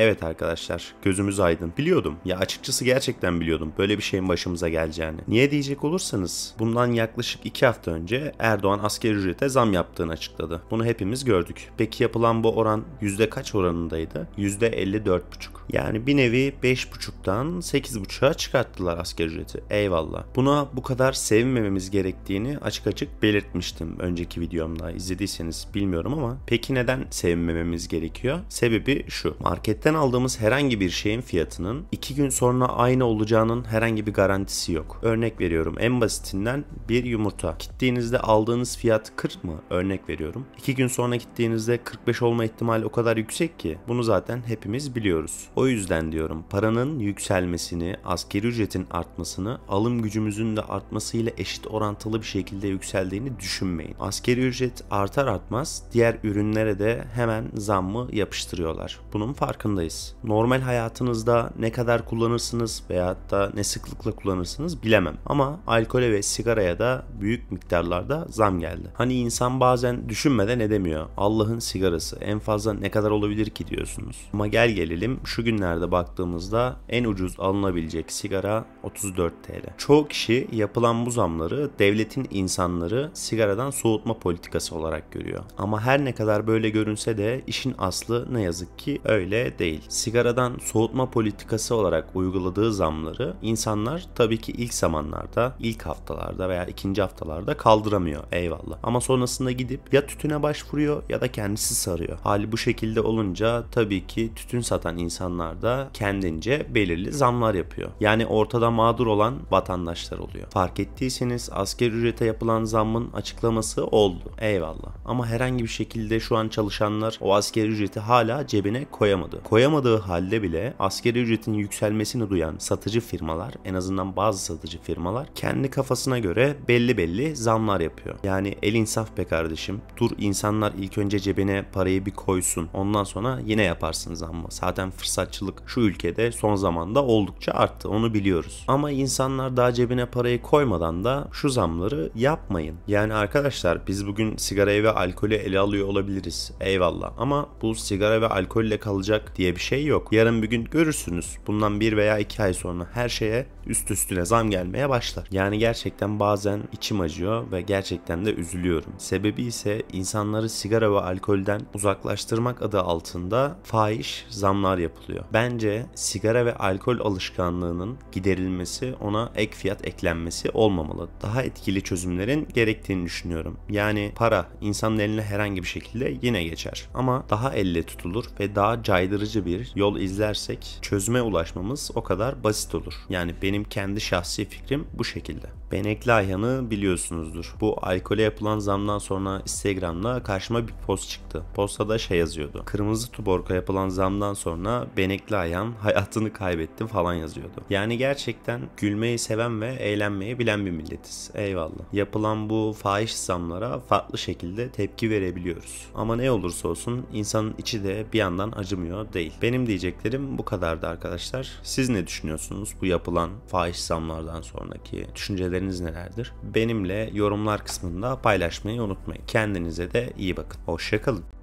Evet arkadaşlar gözümüz aydın. Biliyordum ya açıkçası gerçekten biliyordum böyle bir şeyin başımıza geleceğini. Niye diyecek olursanız bundan yaklaşık 2 hafta önce Erdoğan asker ücrete zam yaptığını açıkladı. Bunu hepimiz gördük. Peki yapılan bu oran yüzde kaç oranındaydı? Yüzde 54,5. Yani bir nevi 5,5'tan 8,5'a çıkarttılar asker ücreti. Eyvallah. Buna bu kadar sevmememiz gerektiğini açık açık belirtmiştim önceki videomda. İzlediyseniz bilmiyorum ama peki neden sevmememiz gerekiyor? Sebebi şu. Marketten Marketten aldığımız herhangi bir şeyin fiyatının 2 gün sonra aynı olacağının herhangi bir garantisi yok. Örnek veriyorum en basitinden bir yumurta. Gittiğinizde aldığınız fiyat 40 mı? Örnek veriyorum. 2 gün sonra gittiğinizde 45 olma ihtimali o kadar yüksek ki bunu zaten hepimiz biliyoruz. O yüzden diyorum paranın yükselmesini, askeri ücretin artmasını, alım gücümüzün de artmasıyla eşit orantılı bir şekilde yükseldiğini düşünmeyin. Askeri ücret artar artmaz diğer ürünlere de hemen zammı yapıştırıyorlar. Bunun farkında zorundayız. Normal hayatınızda ne kadar kullanırsınız veya da ne sıklıkla kullanırsınız bilemem. Ama alkole ve sigaraya da büyük miktarlarda zam geldi. Hani insan bazen düşünmeden edemiyor. Allah'ın sigarası en fazla ne kadar olabilir ki diyorsunuz. Ama gel gelelim şu günlerde baktığımızda en ucuz alınabilecek sigara 34 TL. Çoğu kişi yapılan bu zamları devletin insanları sigaradan soğutma politikası olarak görüyor. Ama her ne kadar böyle görünse de işin aslı ne yazık ki öyle değil. Sigaradan soğutma politikası olarak uyguladığı zamları insanlar tabii ki ilk zamanlarda, ilk haftalarda veya ikinci haftalarda kaldıramıyor eyvallah. Ama sonrasında gidip ya tütüne başvuruyor ya da kendisi sarıyor. Hali bu şekilde olunca tabii ki tütün satan insanlar da kendince belirli zamlar yapıyor. Yani ortada mağdur olan vatandaşlar oluyor. Fark ettiyseniz asker ücrete yapılan zammın açıklaması oldu. Eyvallah ama herhangi bir şekilde şu an çalışanlar o askeri ücreti hala cebine koyamadı. Koyamadığı halde bile askeri ücretin yükselmesini duyan satıcı firmalar en azından bazı satıcı firmalar kendi kafasına göre belli belli zamlar yapıyor. Yani el insaf be kardeşim. Dur insanlar ilk önce cebine parayı bir koysun. Ondan sonra yine yaparsın zammı. Zaten fırsatçılık şu ülkede son zamanda oldukça arttı. Onu biliyoruz. Ama insanlar daha cebine parayı koymadan da şu zamları yapmayın. Yani arkadaşlar biz bugün sigarayı ve alkolü ele alıyor olabiliriz. Eyvallah. Ama bu sigara ve alkolle kalacak diye bir şey yok. Yarın bir gün görürsünüz. Bundan bir veya iki ay sonra her şeye üst üstüne zam gelmeye başlar. Yani gerçekten bazen içim acıyor ve gerçekten de üzülüyorum. Sebebi ise insanları sigara ve alkolden uzaklaştırmak adı altında fahiş zamlar yapılıyor. Bence sigara ve alkol alışkanlığının giderilmesi ona ek fiyat eklenmesi olmamalı. Daha etkili çözümlerin gerektiğini düşünüyorum. Yani para, insan insanın eline herhangi bir şekilde yine geçer. Ama daha elle tutulur ve daha caydırıcı bir yol izlersek çözüme ulaşmamız o kadar basit olur. Yani benim kendi şahsi fikrim bu şekilde. Benekli Ayhan'ı biliyorsunuzdur. Bu alkole yapılan zamdan sonra Instagram'da karşıma bir post çıktı. Postada şey yazıyordu. Kırmızı Tuborg'a yapılan zamdan sonra Benekli Ayhan hayatını kaybetti falan yazıyordu. Yani gerçekten gülmeyi seven ve eğlenmeyi bilen bir milletiz. Eyvallah. Yapılan bu fahiş zamlara farklı şekilde tepki verebiliyoruz. Ama ne olursa olsun insanın içi de bir yandan acımıyor değil. Benim diyeceklerim bu kadardı arkadaşlar. Siz ne düşünüyorsunuz bu yapılan fahiş zamlardan sonraki düşünceleriniz nelerdir? Benimle yorumlar kısmında paylaşmayı unutmayın. Kendinize de iyi bakın. Hoşçakalın.